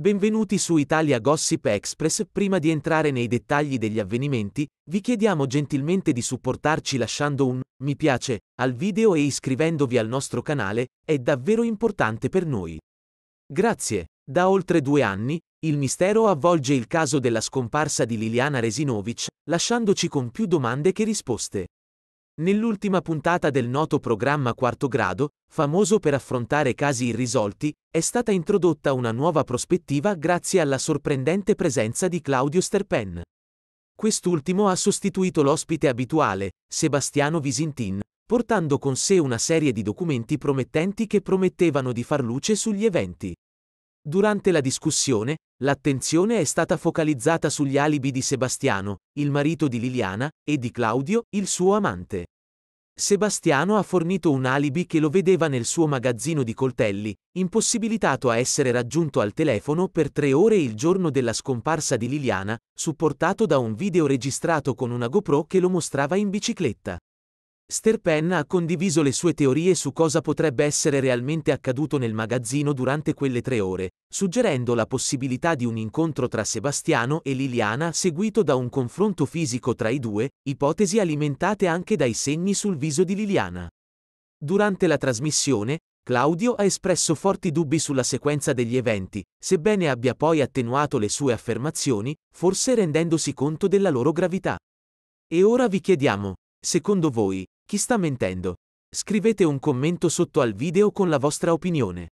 Benvenuti su Italia Gossip Express. Prima di entrare nei dettagli degli avvenimenti, vi chiediamo gentilmente di supportarci lasciando un mi piace al video e iscrivendovi al nostro canale, è davvero importante per noi. Grazie. Da oltre due anni, il mistero avvolge il caso della scomparsa di Liliana Resinovic, lasciandoci con più domande che risposte. Nell'ultima puntata del noto programma Quarto Grado, famoso per affrontare casi irrisolti, è stata introdotta una nuova prospettiva grazie alla sorprendente presenza di Claudio Sterpen. Quest'ultimo ha sostituito l'ospite abituale, Sebastiano Visintin, portando con sé una serie di documenti promettenti che promettevano di far luce sugli eventi. Durante la discussione, l'attenzione è stata focalizzata sugli alibi di Sebastiano, il marito di Liliana, e di Claudio, il suo amante. Sebastiano ha fornito un alibi che lo vedeva nel suo magazzino di coltelli, impossibilitato a essere raggiunto al telefono per tre ore il giorno della scomparsa di Liliana, supportato da un video registrato con una GoPro che lo mostrava in bicicletta. Sterpen ha condiviso le sue teorie su cosa potrebbe essere realmente accaduto nel magazzino durante quelle tre ore, suggerendo la possibilità di un incontro tra Sebastiano e Liliana seguito da un confronto fisico tra i due, ipotesi alimentate anche dai segni sul viso di Liliana. Durante la trasmissione, Claudio ha espresso forti dubbi sulla sequenza degli eventi, sebbene abbia poi attenuato le sue affermazioni, forse rendendosi conto della loro gravità. E ora vi chiediamo, secondo voi, chi sta mentendo? Scrivete un commento sotto al video con la vostra opinione.